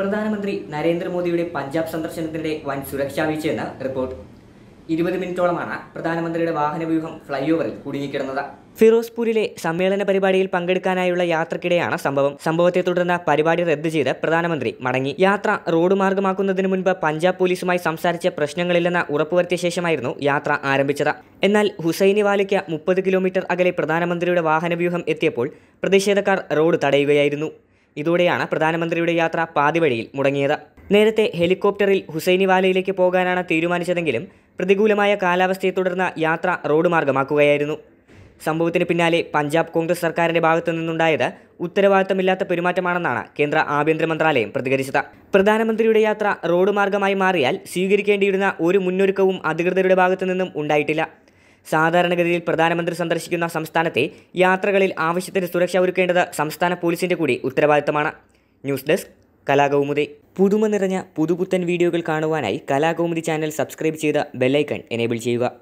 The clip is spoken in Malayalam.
പ്രധാനമന്ത്രി നരേന്ദ്രമോദിയുടെ പഞ്ചാബ് സന്ദർശനത്തിനിടെ വൻ സുരക്ഷാ വീഴ്ചയെന്ന് റിപ്പോർട്ട് ഇരുപത് മിനിറ്റോളമാണ് പ്രധാനമന്ത്രിയുടെ വാഹനവ്യൂഹം ഫ്ലൈ ഓവറിൽ കുടുങ്ങിക്കിടന്നത് ഫിറോസ്പൂരിലെ സമ്മേളന പരിപാടിയിൽ പങ്കെടുക്കാനായുള്ള യാത്രക്കിടെയാണ് സംഭവം സംഭവത്തെ തുടർന്ന് പരിപാടി റദ്ദ് ചെയ്ത് പ്രധാനമന്ത്രി മടങ്ങി യാത്ര റോഡ് മാർഗമാക്കുന്നതിന് മുൻപ് പഞ്ചാബ് പോലീസുമായി സംസാരിച്ച പ്രശ്നങ്ങളില്ലെന്ന് ഉറപ്പുവരുത്തിയ ശേഷമായിരുന്നു യാത്ര ആരംഭിച്ചത് എന്നാൽ ഹുസൈനി വാലിക്ക് മുപ്പത് കിലോമീറ്റർ അകലെ പ്രധാനമന്ത്രിയുടെ വാഹനവ്യൂഹം എത്തിയപ്പോൾ പ്രതിഷേധക്കാർ റോഡ് തടയുകയായിരുന്നു ഇതോടെയാണ് പ്രധാനമന്ത്രിയുടെ യാത്ര പാതിവഴിയിൽ മുടങ്ങിയത് നേരത്തെ ഹെലികോപ്റ്ററിൽ ഹുസൈനിവാലയിലേക്ക് പോകാനാണ് തീരുമാനിച്ചതെങ്കിലും പ്രതികൂലമായ കാലാവസ്ഥയെ തുടർന്ന് യാത്ര റോഡ് മാർഗമാക്കുകയായിരുന്നു സംഭവത്തിന് പിന്നാലെ പഞ്ചാബ് കോൺഗ്രസ് സർക്കാരിന്റെ ഭാഗത്തു നിന്നുണ്ടായത് ഉത്തരവാദിത്തമില്ലാത്ത പെരുമാറ്റമാണെന്നാണ് കേന്ദ്ര ആഭ്യന്തര മന്ത്രാലയം പ്രതികരിച്ചത് പ്രധാനമന്ത്രിയുടെ യാത്ര റോഡ് മാർഗമായി മാറിയാൽ സ്വീകരിക്കേണ്ടിയിരുന്ന ഒരു മുന്നൊരുക്കവും അധികൃതരുടെ ഭാഗത്തു നിന്നും ഉണ്ടായിട്ടില്ല സാധാരണഗതിയിൽ പ്രധാനമന്ത്രി സന്ദർശിക്കുന്ന സംസ്ഥാനത്തെ യാത്രകളിൽ ആവശ്യത്തിന് സുരക്ഷ ഒരുക്കേണ്ടത് സംസ്ഥാന പോലീസിൻ്റെ കൂടി ഉത്തരവാദിത്തമാണ് ന്യൂസ് ഡെസ്ക് കലാകൗമുദി പുതുമ നിറഞ്ഞ പുതുപുത്തൻ വീഡിയോകൾ കാണുവാനായി കലാകൗമുദി ചാനൽ സബ്സ്ക്രൈബ് ചെയ്ത് ബെല്ലൈക്കൺ എനേബിൾ ചെയ്യുക